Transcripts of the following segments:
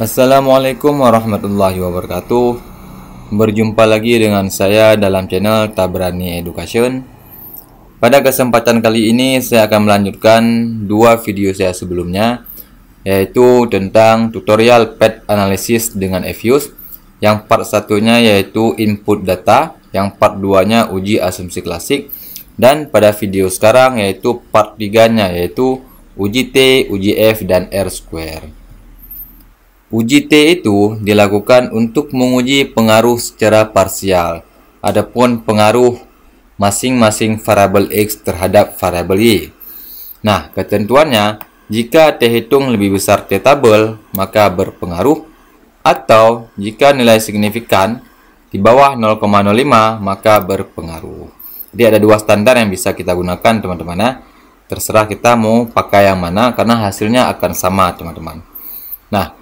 Assalamualaikum warahmatullahi wabarakatuh Berjumpa lagi dengan saya dalam channel Tabrani Education Pada kesempatan kali ini saya akan melanjutkan dua video saya sebelumnya Yaitu tentang tutorial pet analysis dengan EViews, Yang part satunya yaitu input data Yang part 2 nya uji asumsi klasik Dan pada video sekarang yaitu part 3 nya yaitu uji T, uji F, dan R square Uji T itu dilakukan untuk menguji pengaruh secara parsial, adapun pengaruh masing-masing variabel X terhadap variabel Y. Nah, ketentuannya, jika T hitung lebih besar T tabel, maka berpengaruh, atau jika nilai signifikan di bawah 0,05, maka berpengaruh. Jadi ada dua standar yang bisa kita gunakan, teman-teman ya. Terserah kita mau pakai yang mana, karena hasilnya akan sama, teman-teman. Nah,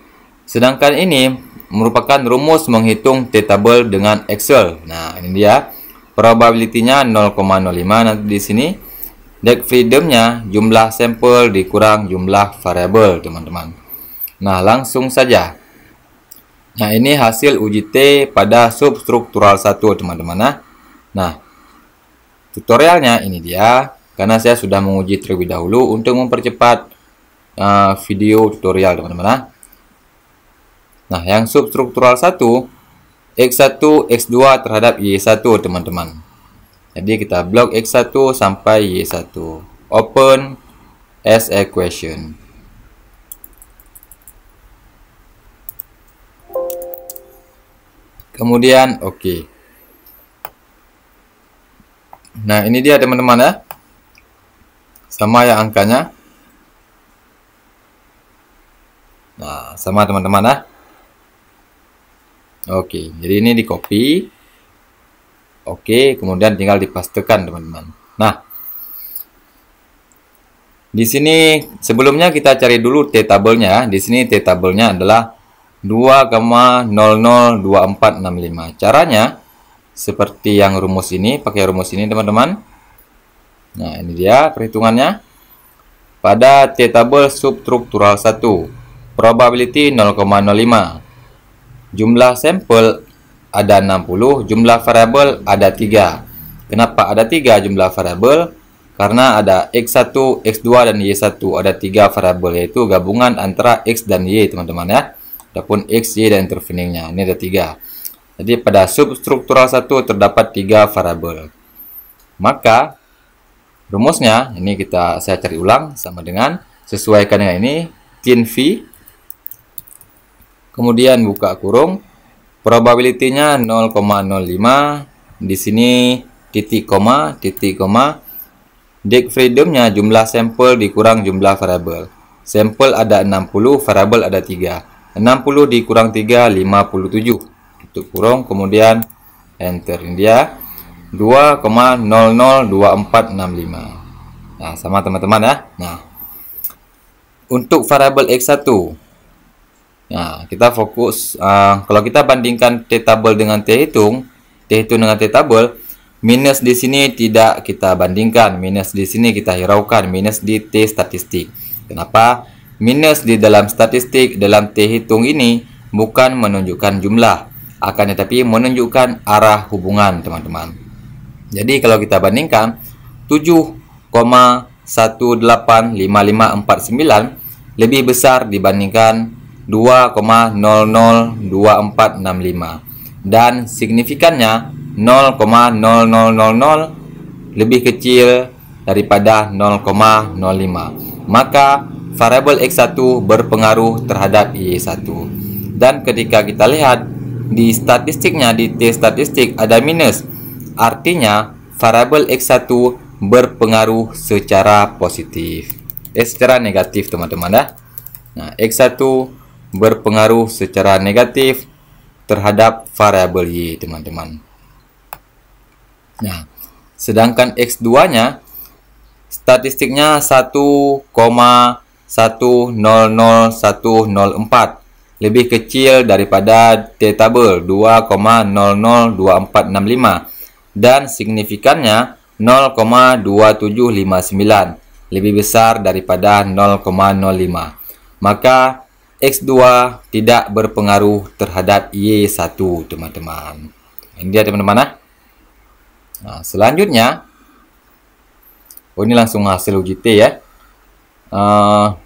Sedangkan ini merupakan rumus menghitung t table dengan Excel. Nah, ini dia. probabilitinya 0,05 nanti di sini. Deck freedomnya jumlah sampel dikurang jumlah variable teman-teman. Nah, langsung saja. Nah, ini hasil uji T pada substruktural 1, teman-teman. Nah, nah, tutorialnya ini dia. Karena saya sudah menguji terlebih dahulu untuk mempercepat uh, video tutorial, teman-teman. Nah, Nah, yang substruktural 1, X1, X2 terhadap Y1, teman-teman. Jadi, kita blok X1 sampai Y1. Open as equation. Kemudian, oke. Okay. Nah, ini dia teman-teman ya. Sama ya angkanya. Nah, sama teman-teman ya. -teman, Oke, jadi ini di copy. Oke, kemudian tinggal dipastekan teman-teman. Nah, di sini sebelumnya kita cari dulu T tabelnya. Di sini T tabelnya adalah 2,002465. Caranya seperti yang rumus ini, pakai rumus ini teman-teman. Nah, ini dia perhitungannya. Pada T tabel substruktural 1, probability 0,05 jumlah sampel ada 60, jumlah variabel ada 3. Kenapa ada 3 jumlah variabel? Karena ada X1, X2, dan Y1. Ada 3 variabel yaitu gabungan antara X dan Y teman-teman ya. Ataupun X, Y, dan interveningnya. Ini ada 3. Jadi pada substruktural 1 terdapat 3 variabel. Maka rumusnya ini kita saya cari ulang sama dengan sesuaikan dengan ini tin V kemudian buka kurung probabilitinya 0,05 di sini titik koma titik koma dig freedomnya jumlah sampel dikurang jumlah variable sampel ada 60 variable ada 3 60 dikurang 3 57 tutup kurung kemudian enter ini dia 2,002465 nah sama teman-teman ya nah untuk variable x1 Nah, kita fokus. Uh, kalau kita bandingkan T tabel dengan T hitung, T hitung dengan T tabel, minus di sini tidak kita bandingkan, minus di sini kita hiraukan, minus di T statistik. Kenapa? Minus di dalam statistik, dalam T hitung ini bukan menunjukkan jumlah, akan tetapi menunjukkan arah hubungan, teman-teman. Jadi, kalau kita bandingkan 7,185549 lebih besar dibandingkan 2,002465 dan signifikannya 0,0000 lebih kecil daripada 0,05 maka variabel X1 berpengaruh terhadap Y1 dan ketika kita lihat di statistiknya di T statistik ada minus artinya variabel X1 berpengaruh secara positif eh secara negatif teman-teman dah nah X1 berpengaruh secara negatif terhadap variabel Y, teman-teman. Nah, sedangkan X2-nya statistiknya 1,100104 lebih kecil daripada T tabel 2,002465 dan signifikannya 0,2759 lebih besar daripada 0,05. Maka X2 tidak berpengaruh terhadap Y1 teman-teman ini dia teman-teman ah. nah. selanjutnya oh ini langsung hasil uji T ya uh,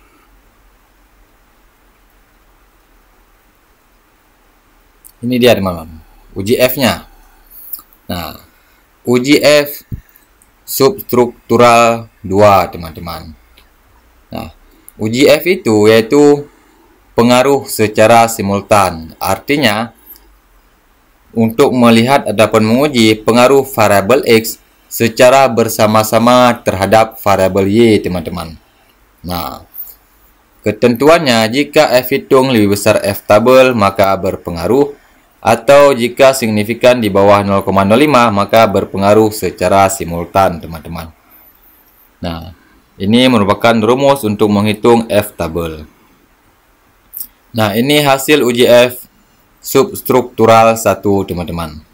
ini dia teman-teman uji F nya nah uji F substruktural 2 teman-teman nah uji F itu yaitu pengaruh secara simultan. Artinya, untuk melihat ataupun menguji pengaruh variabel X secara bersama-sama terhadap variabel Y, teman-teman. Nah, ketentuannya jika F hitung lebih besar F tabel maka berpengaruh atau jika signifikan di bawah 0,05 maka berpengaruh secara simultan, teman-teman. Nah, ini merupakan rumus untuk menghitung F tabel. Nah, ini hasil UJF substruktural 1, teman-teman.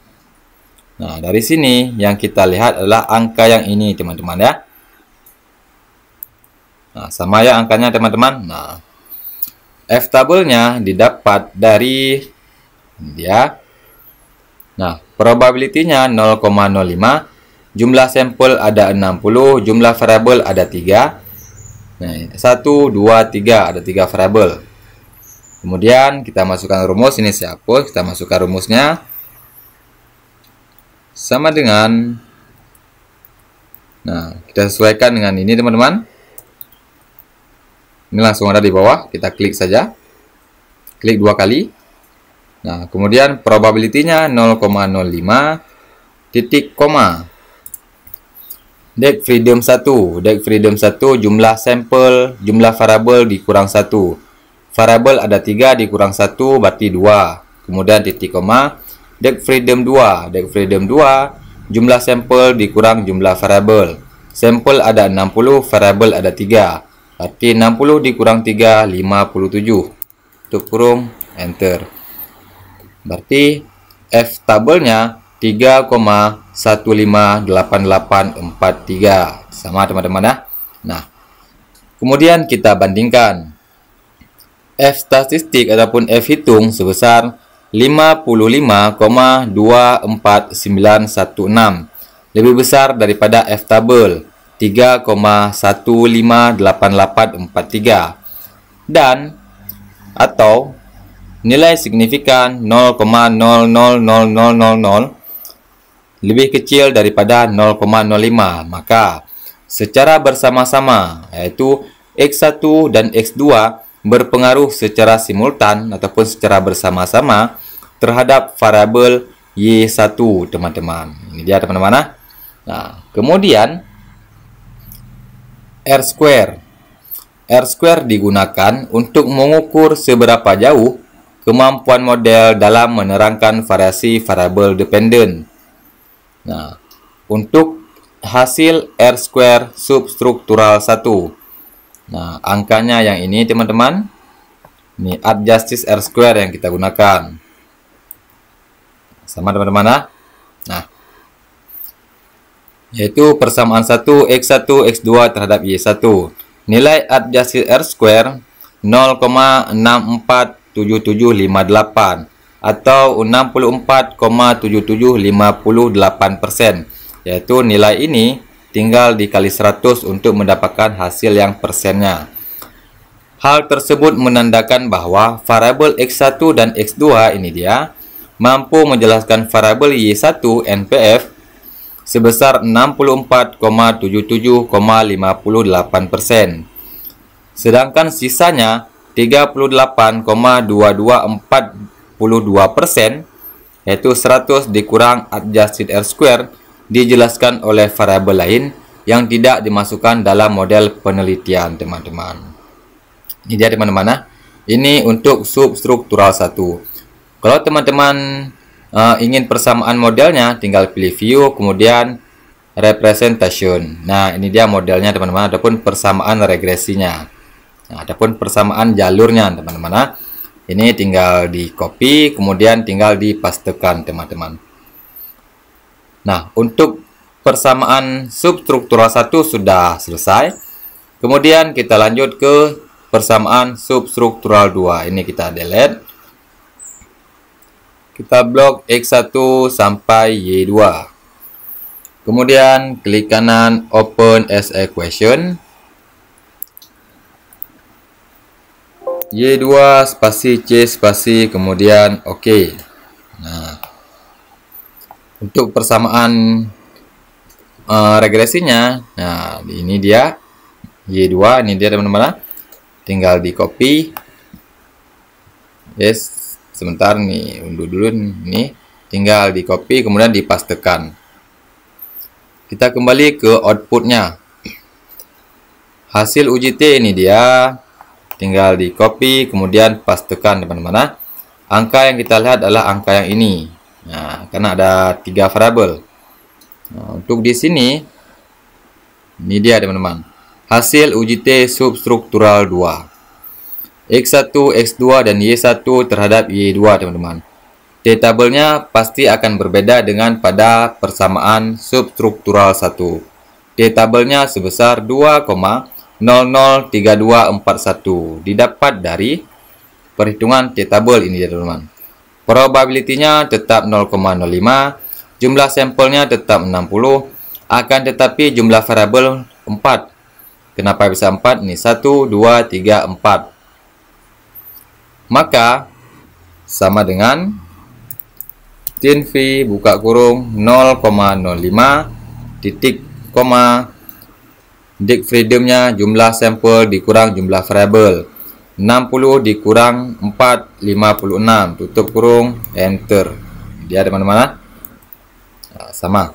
Nah, dari sini yang kita lihat adalah angka yang ini, teman-teman ya. Nah, sama ya angkanya, teman-teman. Nah, F tabelnya didapat dari ya. Nah, probabilitinya nya 0,05, jumlah sampel ada 60, jumlah variable ada 3. Nah, 1 2 3 ada 3 variable Kemudian kita masukkan rumus, ini saya hapus, kita masukkan rumusnya. Sama dengan, nah kita sesuaikan dengan ini teman-teman. Ini langsung ada di bawah, kita klik saja. Klik dua kali. Nah, kemudian probability-nya 0,05 titik koma. Deck freedom 1, deck freedom 1 jumlah sampel, jumlah variabel dikurang 1 Variabel ada tiga dikurang satu berarti dua Kemudian titik koma. deck freedom 2. deck freedom 2. Jumlah sampel dikurang jumlah variabel. Sampel ada 60, variabel ada tiga Berarti 60 dikurang 3, 57. untuk kurung, enter. Berarti F tabelnya tiga koma satu lima delapan delapan empat tiga Sama teman-teman ya. Nah, kemudian kita bandingkan. F statistik ataupun F hitung sebesar 55,24916 lebih besar daripada F tabel 3,158843 dan atau nilai signifikan 0,000000 lebih kecil daripada 0,05 maka secara bersama-sama yaitu X1 dan X2 berpengaruh secara simultan ataupun secara bersama-sama terhadap variabel Y1 teman-teman ini dia teman-teman ah. nah. kemudian R square R square digunakan untuk mengukur seberapa jauh kemampuan model dalam menerangkan variasi variabel dependent. nah untuk hasil R square substruktural 1 Nah, angkanya yang ini teman-teman. Ini adjustis R square yang kita gunakan. Sama teman-teman nah. Nah. Yaitu persamaan 1 X1 X2 terhadap Y1. Nilai adjustis R square 0,647758 atau 64,7758% yaitu nilai ini tinggal dikali 100 untuk mendapatkan hasil yang persennya. Hal tersebut menandakan bahwa variabel X1 dan X2 ini dia mampu menjelaskan variabel Y1 NPF sebesar 64,77,58%. Sedangkan sisanya 38,2242% yaitu 100 dikurang adjusted R square dijelaskan oleh variabel lain yang tidak dimasukkan dalam model penelitian teman-teman ini dia teman-teman nah. ini untuk substruktural satu kalau teman-teman uh, ingin persamaan modelnya tinggal pilih view kemudian representation nah ini dia modelnya teman-teman ataupun persamaan regresinya nah, ataupun persamaan jalurnya teman-teman ah. ini tinggal di copy kemudian tinggal dipastekan teman-teman Nah, untuk persamaan substruktural 1 sudah selesai. Kemudian kita lanjut ke persamaan substruktural 2. Ini kita delete. Kita blok X1 sampai Y2. Kemudian klik kanan open as equation. Y2 spasi C spasi kemudian oke. Okay. Nah, untuk persamaan uh, regresinya nah ini dia Y2 ini dia teman-teman ah. tinggal di copy yes sebentar nih unduh dulu nih, tinggal di copy kemudian dipastekan kita kembali ke outputnya hasil UJT ini dia tinggal di copy kemudian pastekan teman-teman ah. angka yang kita lihat adalah angka yang ini Nah, karena ada tiga variabel. Nah, untuk di sini, ini dia teman-teman. Hasil uji T substruktural 2. X1, X2, dan Y1 terhadap Y2 teman-teman. T tabelnya pasti akan berbeda dengan pada persamaan substruktural 1. T tabelnya sebesar 2,003241 didapat dari perhitungan T tabel ini ya teman-teman. Probabilitinya tetap 0,05, jumlah sampelnya tetap 60, akan tetapi jumlah variabel 4. Kenapa bisa 4? Ini 1, 2, 3, 4. Maka, sama dengan tin v buka kurung 0,05 titik koma dik freedomnya jumlah sampel dikurang jumlah variabel 60 dikurang 4 56 tutup kurung enter dia ada mana-mana nah, sama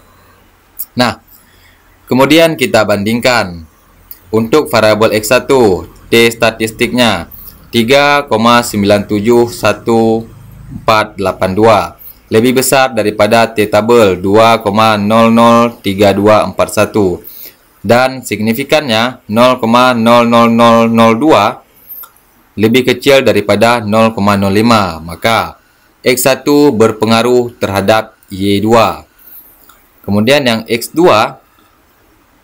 nah kemudian kita bandingkan untuk variabel X1 T statistiknya 3,971482 lebih besar daripada T tabel 2,003241 dan signifikannya 0,00002 lebih kecil daripada 0,05 maka X1 berpengaruh terhadap Y2 kemudian yang X2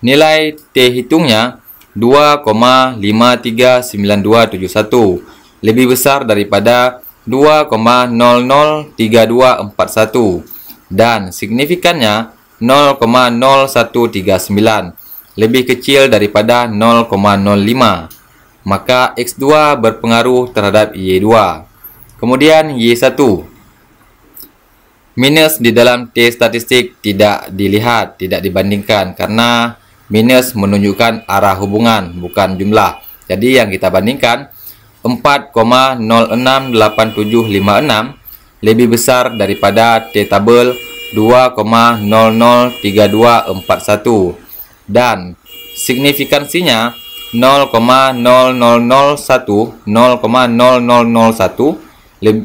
nilai T hitungnya 2,539271 lebih besar daripada 2,003241 dan signifikannya 0,0139 lebih kecil daripada 0,05 maka X2 berpengaruh terhadap Y2. Kemudian Y1. Minus di dalam T statistik tidak dilihat, tidak dibandingkan karena minus menunjukkan arah hubungan bukan jumlah. Jadi yang kita bandingkan 4,068756 lebih besar daripada T tabel 2,003241 dan signifikansinya 0,0001 0,0001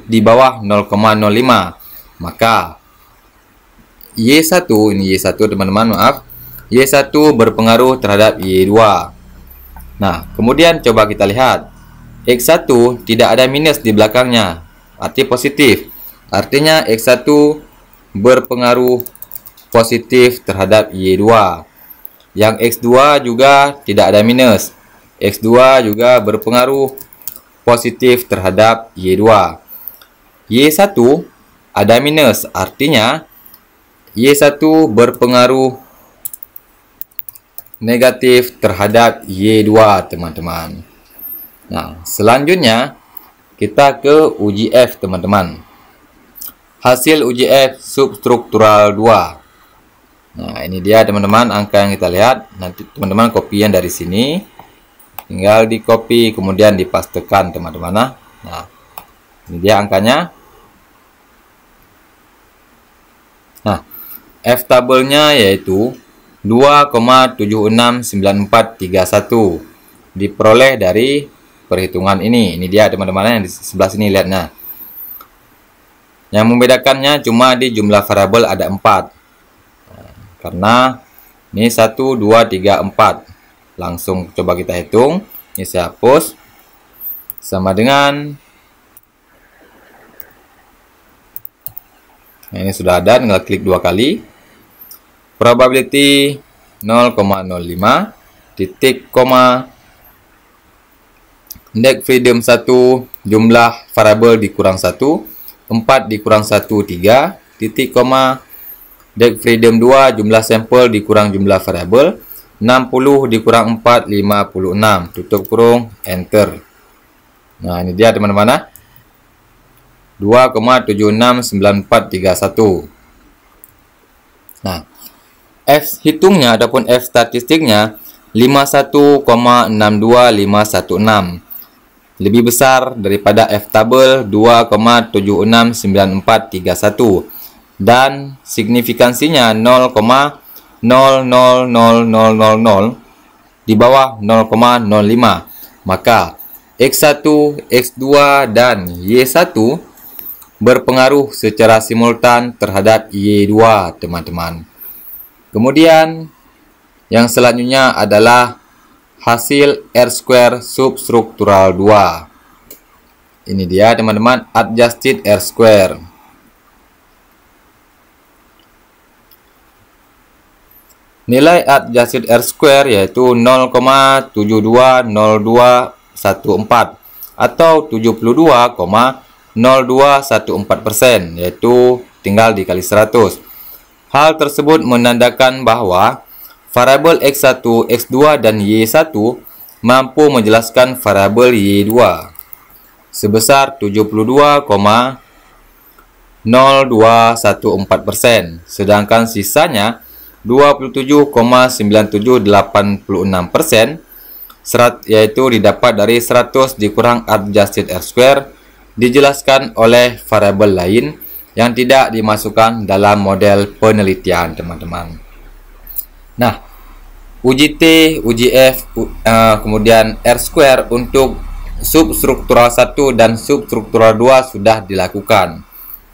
di bawah 0,05 maka Y1 ini Y1 teman-teman maaf Y1 berpengaruh terhadap Y2 nah kemudian coba kita lihat X1 tidak ada minus di belakangnya arti positif artinya X1 berpengaruh positif terhadap Y2 yang X2 juga tidak ada minus. X2 juga berpengaruh positif terhadap Y2. Y1 ada minus, artinya Y1 berpengaruh negatif terhadap Y2, teman-teman. Nah, selanjutnya kita ke uji F, teman-teman. Hasil uji F substruktural 2. Nah, ini dia teman-teman angka yang kita lihat. Nanti teman-teman kopian dari sini. Tinggal di copy kemudian dipastekan teman-teman. Nah, nah, ini dia angkanya. Nah, F tabelnya yaitu 2,769431 diperoleh dari perhitungan ini. Ini dia teman-teman yang di sebelah sini nah Yang membedakannya cuma di jumlah variabel ada 4 karena ini 1 2 3 4 langsung coba kita hitung ini saya hapus sama dengan nah, ini sudah ada tinggal klik dua kali probability 0,05 titik koma index freedom 1 jumlah variable dikurang 1 4 dikurang 1 3 titik koma Deck Freedom 2 jumlah sampel dikurang jumlah variable 60 dikurang 4 56 tutup kurung enter nah ini dia teman-teman 2,769431 ya. nah F hitungnya ataupun F statistiknya 51,62516 lebih besar daripada F tabel 2,769431 dan signifikansinya 0,000000 di bawah 0,05 maka X1, X2, dan Y1 berpengaruh secara simultan terhadap Y2 teman-teman kemudian yang selanjutnya adalah hasil R square substruktural 2 ini dia teman-teman adjusted R square Nilai adjusted R square yaitu 0,720214 atau 72,0214% yaitu tinggal dikali 100. Hal tersebut menandakan bahwa variabel X1, X2 dan Y1 mampu menjelaskan variabel Y2 sebesar 72,0214%, sedangkan sisanya 27,9786 persen, serat yaitu didapat dari 100 dikurang adjusted R square dijelaskan oleh variabel lain yang tidak dimasukkan dalam model penelitian teman-teman. Nah, uji t, uji uh, kemudian R square untuk substruktural 1 dan substruktural 2 sudah dilakukan.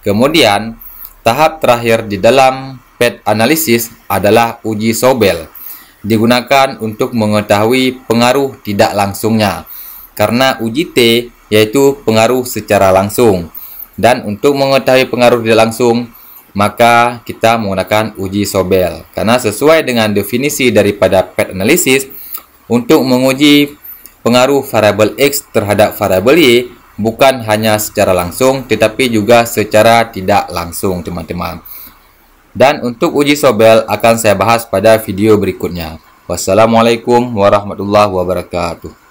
Kemudian, tahap terakhir di dalam PET analysis adalah uji Sobel, digunakan untuk mengetahui pengaruh tidak langsungnya, karena uji T yaitu pengaruh secara langsung. Dan untuk mengetahui pengaruh tidak langsung, maka kita menggunakan uji Sobel, karena sesuai dengan definisi daripada PET analysis untuk menguji pengaruh variabel X terhadap variabel Y bukan hanya secara langsung tetapi juga secara tidak langsung teman-teman. Dan untuk uji sobel akan saya bahas pada video berikutnya. Wassalamualaikum warahmatullahi wabarakatuh.